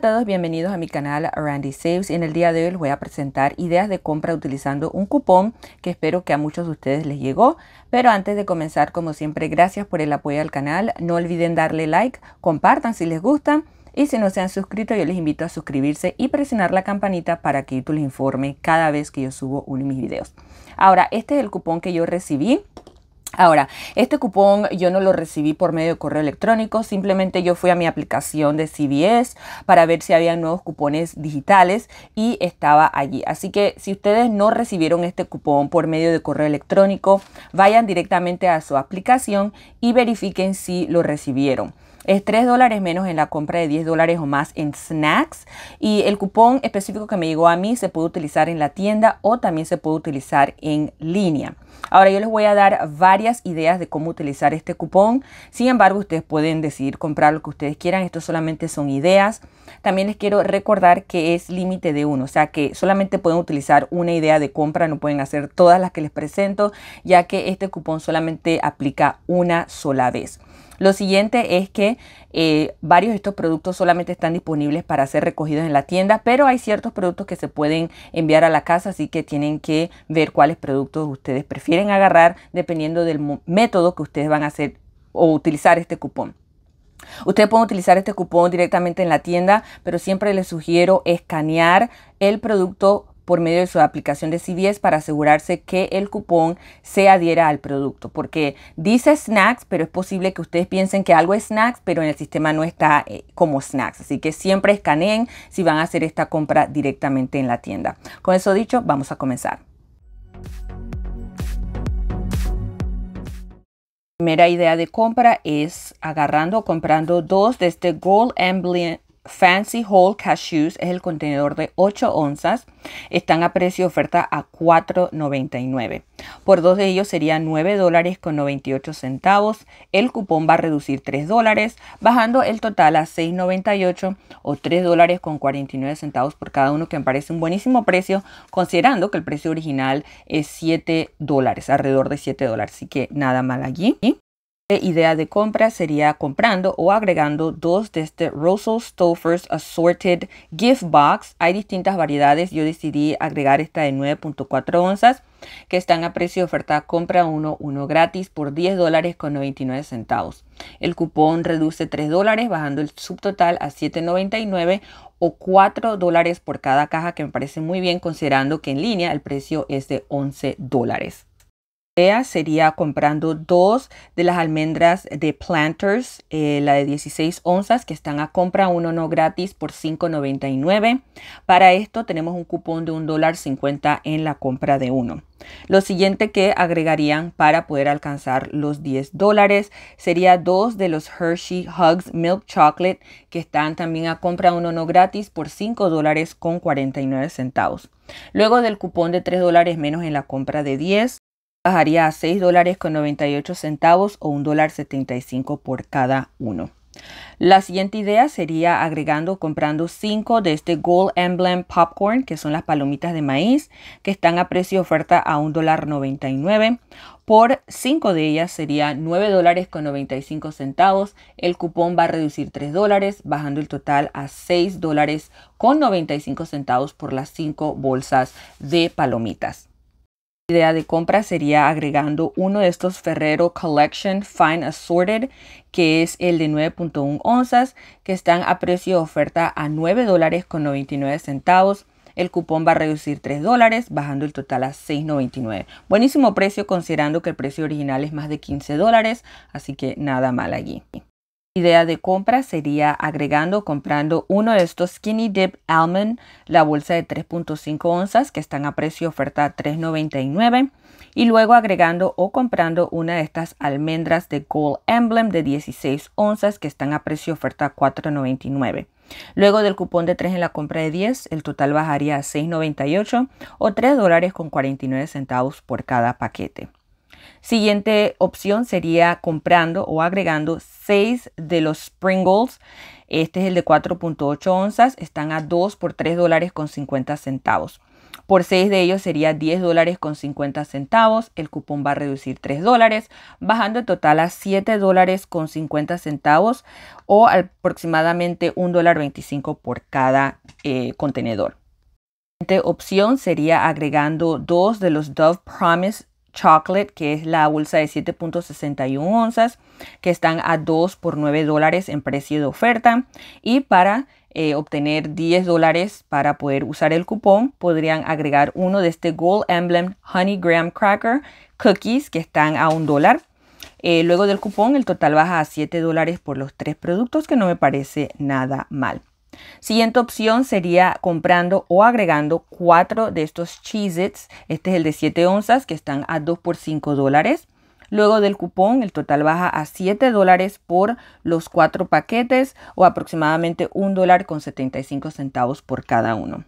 a todos, bienvenidos a mi canal Randy Saves y en el día de hoy les voy a presentar ideas de compra utilizando un cupón que espero que a muchos de ustedes les llegó. Pero antes de comenzar, como siempre, gracias por el apoyo al canal. No olviden darle like, compartan si les gusta y si no se han suscrito yo les invito a suscribirse y presionar la campanita para que YouTube les informe cada vez que yo subo uno de mis videos. Ahora, este es el cupón que yo recibí Ahora, este cupón yo no lo recibí por medio de correo electrónico, simplemente yo fui a mi aplicación de CBS para ver si había nuevos cupones digitales y estaba allí. Así que si ustedes no recibieron este cupón por medio de correo electrónico, vayan directamente a su aplicación y verifiquen si lo recibieron es 3 dólares menos en la compra de 10 dólares o más en snacks. Y el cupón específico que me llegó a mí se puede utilizar en la tienda o también se puede utilizar en línea. Ahora yo les voy a dar varias ideas de cómo utilizar este cupón. Sin embargo, ustedes pueden decidir comprar lo que ustedes quieran. Esto solamente son ideas. También les quiero recordar que es límite de uno, o sea que solamente pueden utilizar una idea de compra, no pueden hacer todas las que les presento, ya que este cupón solamente aplica una sola vez. Lo siguiente es que eh, varios de estos productos solamente están disponibles para ser recogidos en la tienda, pero hay ciertos productos que se pueden enviar a la casa, así que tienen que ver cuáles productos ustedes prefieren agarrar dependiendo del método que ustedes van a hacer o utilizar este cupón. Ustedes pueden utilizar este cupón directamente en la tienda, pero siempre les sugiero escanear el producto por medio de su aplicación de CVS para asegurarse que el cupón se adhiera al producto, porque dice snacks, pero es posible que ustedes piensen que algo es snacks, pero en el sistema no está eh, como snacks, así que siempre escaneen si van a hacer esta compra directamente en la tienda. Con eso dicho, vamos a comenzar. primera idea de compra es agarrando o comprando dos de este Gold Emblem Fancy Hole Cashews es el contenedor de 8 onzas. Están a precio de oferta a 4.99. Por dos de ellos serían $9.98, dólares con centavos. El cupón va a reducir 3 dólares, bajando el total a 6.98 o $3.49 dólares con centavos por cada uno, que me parece un buenísimo precio, considerando que el precio original es 7 dólares, alrededor de 7 dólares. Así que nada mal allí idea de compra sería comprando o agregando dos de este Russell Stouffer's Assorted Gift Box. Hay distintas variedades. Yo decidí agregar esta de 9.4 onzas que están a precio de oferta compra 1, 1 gratis por 10 dólares con 99 centavos. El cupón reduce 3 dólares bajando el subtotal a 7.99 o 4 dólares por cada caja que me parece muy bien considerando que en línea el precio es de 11 dólares sería comprando dos de las almendras de Planters, eh, la de 16 onzas, que están a compra, uno no gratis por $5.99. Para esto tenemos un cupón de $1.50 en la compra de uno. Lo siguiente que agregarían para poder alcanzar los 10 dólares sería dos de los Hershey Hugs Milk Chocolate que están también a compra uno no gratis por 5 dólares con 49 centavos. Luego del cupón de 3 dólares menos en la compra de 10, bajaría a 6 o $1.75 por cada uno. La siguiente idea sería agregando, comprando 5 de este Gold Emblem Popcorn, que son las palomitas de maíz, que están a precio de oferta a $1.99. Por 5 de ellas sería $9.95 El cupón va a reducir 3 dólares, bajando el total a $6.95 por las 5 bolsas de palomitas idea de compra sería agregando uno de estos Ferrero Collection Fine Assorted, que es el de 9.1 onzas, que están a precio de oferta a 9 dólares con 99 centavos. El cupón va a reducir 3 dólares, bajando el total a 6.99. Buenísimo precio considerando que el precio original es más de 15 dólares, así que nada mal allí. Idea de compra sería agregando o comprando uno de estos Skinny Dip Almond, la bolsa de 3.5 onzas que están a precio oferta 3.99 y luego agregando o comprando una de estas almendras de Gold Emblem de 16 onzas que están a precio oferta 4.99. Luego del cupón de 3 en la compra de 10, el total bajaría a 6.98 o 3 dólares con 49 centavos por cada paquete. Siguiente opción sería comprando o agregando 6 de los Springles. Este es el de 4.8 onzas. Están a 2 por 3 dólares con 50 centavos. Por 6 de ellos sería 10 dólares con 50 centavos. El cupón va a reducir 3 dólares, bajando en total a 7 dólares con 50 centavos o aproximadamente 1 dólar 25 por cada eh, contenedor. siguiente opción sería agregando 2 de los Dove Promise Chocolate, que es la bolsa de 7.61 onzas, que están a 2 por 9 dólares en precio de oferta. Y para eh, obtener 10 dólares para poder usar el cupón, podrían agregar uno de este Gold Emblem Honey Graham Cracker Cookies, que están a 1 dólar. Eh, luego del cupón, el total baja a 7 dólares por los tres productos, que no me parece nada mal. Siguiente opción sería comprando o agregando cuatro de estos Cheez-Its. Este es el de 7 onzas que están a 2 por 5 dólares. Luego del cupón, el total baja a 7 dólares por los cuatro paquetes o aproximadamente 1 dólar con 75 centavos por cada uno.